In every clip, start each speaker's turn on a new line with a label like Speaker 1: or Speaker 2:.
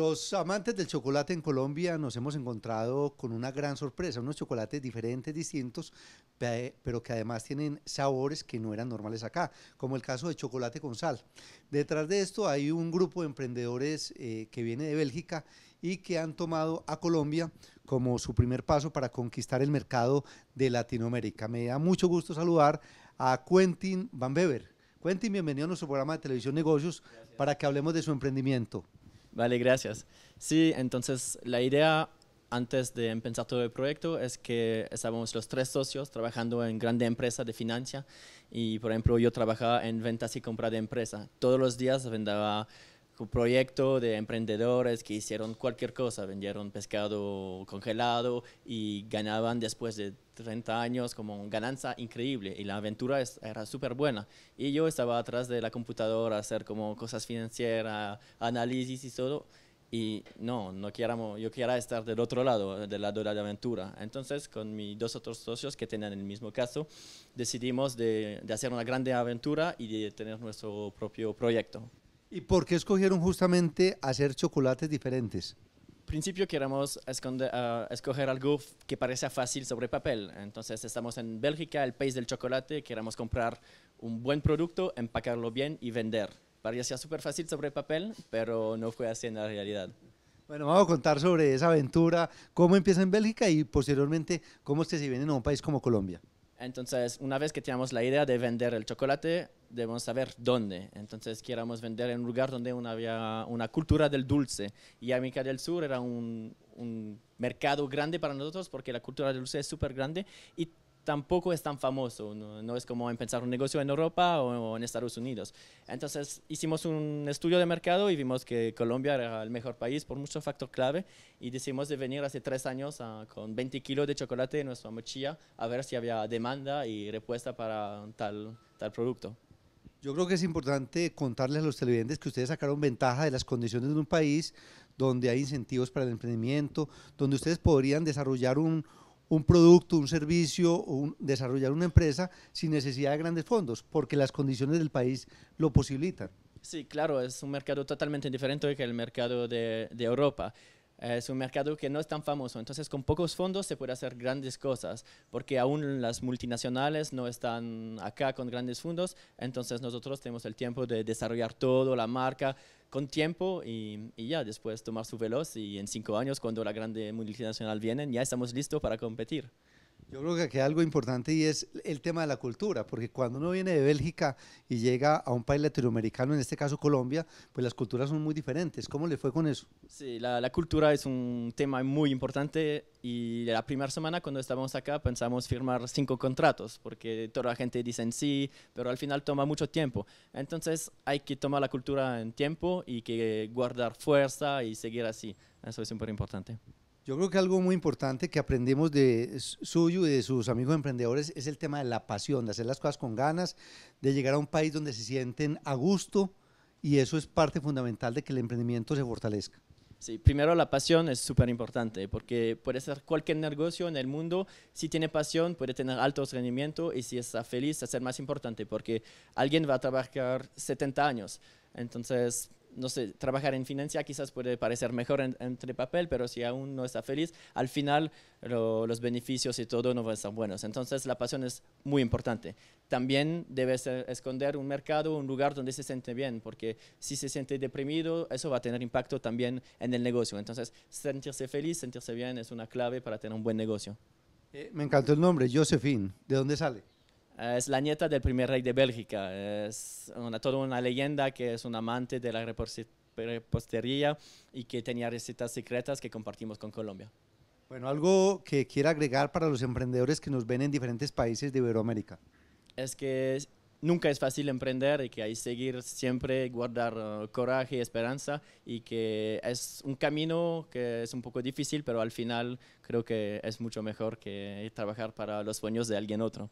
Speaker 1: Los amantes del chocolate en Colombia nos hemos encontrado con una gran sorpresa, unos chocolates diferentes, distintos, pero que además tienen sabores que no eran normales acá, como el caso de chocolate con sal. Detrás de esto hay un grupo de emprendedores eh, que viene de Bélgica y que han tomado a Colombia como su primer paso para conquistar el mercado de Latinoamérica. Me da mucho gusto saludar a Quentin Van Bever. Quentin, bienvenido a nuestro programa de Televisión Negocios para que hablemos de su emprendimiento.
Speaker 2: Vale, gracias. Sí, entonces la idea antes de empezar todo el proyecto es que estábamos los tres socios trabajando en grandes empresa de financia y por ejemplo yo trabajaba en ventas y compra de empresa. Todos los días vendaba proyecto de emprendedores que hicieron cualquier cosa, vendieron pescado congelado y ganaban después de 30 años como una ganancia increíble y la aventura era súper buena. Y yo estaba atrás de la computadora hacer como cosas financieras, análisis y todo. Y no, no quieramos yo quiera estar del otro lado, del lado de la aventura. Entonces, con mis dos otros socios que tenían el mismo caso, decidimos de, de hacer una grande aventura y de tener nuestro propio proyecto.
Speaker 1: ¿Y por qué escogieron justamente hacer chocolates diferentes?
Speaker 2: principio queremos ah, escoger algo que parecía fácil sobre papel. Entonces estamos en Bélgica, el país del chocolate, queremos comprar un buen producto, empacarlo bien y vender. Parecía súper fácil sobre papel, pero no fue así en la realidad.
Speaker 1: Bueno, vamos a contar sobre esa aventura, cómo empieza en Bélgica y posteriormente cómo es que se viene a un país como Colombia.
Speaker 2: Entonces, una vez que teníamos la idea de vender el chocolate, debemos saber dónde. Entonces queríamos vender en un lugar donde había una cultura del dulce. Y América del Sur era un, mercado grande para nosotros porque la cultura del dulce es súper grande y tampoco es tan famoso. No, es como empezar un negocio en Europa o, en Estados Unidos. Entonces hicimos un estudio de mercado y vimos que Colombia era el mejor país por muchos factores clave y decidimos de venir hace tres años con 20 kilos de chocolate en nuestra mochila a ver si había demanda y respuesta para tal, tal
Speaker 1: producto. Yo creo que es importante contarles a los televidentes que ustedes sacaron ventaja de las condiciones de un país donde hay incentivos para el emprendimiento, donde ustedes podrían desarrollar un, un producto, un servicio, desarrollar una empresa sin necesidad de grandes fondos, porque las condiciones del país lo posibilitan.
Speaker 2: Sí, claro, es un mercado totalmente diferente que el mercado de, de Europa. Eh, es un mercado que no es tan famoso. Entonces, con pocos fondos se puede hacer grandes cosas, porque aún las multinacionales no están acá con grandes fondos. Entonces, nosotros tenemos el tiempo de desarrollar todo, la marca, con tiempo y, y ya después tomar su veloz. Y en cinco años, cuando la grande multinacional viene, ya estamos listos para competir.
Speaker 1: Yo creo que hay algo importante y es el tema de la cultura, porque cuando uno viene de Bélgica y llega a un país latinoamericano, en este caso Colombia, pues las culturas son muy diferentes. ¿Cómo le fue con eso?
Speaker 2: Sí, la, cultura es un tema muy importante y la primera semana cuando estábamos acá pensamos firmar cinco contratos, porque toda la gente dice en sí, pero al final toma mucho tiempo. Entonces hay que tomar la cultura en tiempo y que guardar fuerza y seguir así. Eso es súper importante.
Speaker 1: Yo creo que algo muy importante que aprendimos de suyo y de sus amigos emprendedores es el tema de la pasión, de hacer las cosas con ganas, de llegar a un país donde se sienten a gusto y eso es parte fundamental de que el emprendimiento se fortalezca.
Speaker 2: Sí, primero la pasión es súper importante porque puede ser cualquier negocio en el mundo, si tiene pasión puede tener altos rendimientos y si está feliz es el más importante porque alguien va a trabajar 70 años. Entonces, no sé, trabajar en financia quizás puede parecer mejor entre papel, pero si aún no está feliz, al final los beneficios y todo no van a ser buenos. Entonces la pasión es muy importante. También debe esconder un mercado, un lugar donde se siente bien, porque si se siente deprimido, eso va a tener impacto también en el negocio. Entonces sentirse feliz, sentirse bien es una clave para tener un buen negocio.
Speaker 1: Eh, me encantó el nombre, Josephine. ¿De dónde sale?
Speaker 2: Eh, es la nieta del primer rey de Bélgica. Es una, toda una leyenda que es un amante de la repostería y que tenía recetas secretas que compartimos con Colombia.
Speaker 1: Bueno, algo que quiera agregar para los emprendedores que nos ven en diferentes países de Iberoamérica.
Speaker 2: Es que nunca es fácil emprender y que hay que seguir siempre, guardar eh, coraje y esperanza y que es un camino que es un poco difícil, pero al final creo que es mucho mejor que trabajar para los sueños de alguien otro.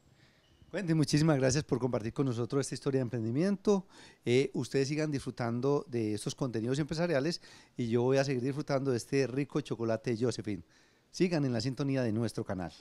Speaker 1: Wendy, muchísimas gracias por compartir con nosotros esta historia de emprendimiento. Eh, ustedes sigan disfrutando de estos contenidos empresariales y yo voy a seguir disfrutando de este rico chocolate Josephine. Sigan en la sintonía de nuestro canal.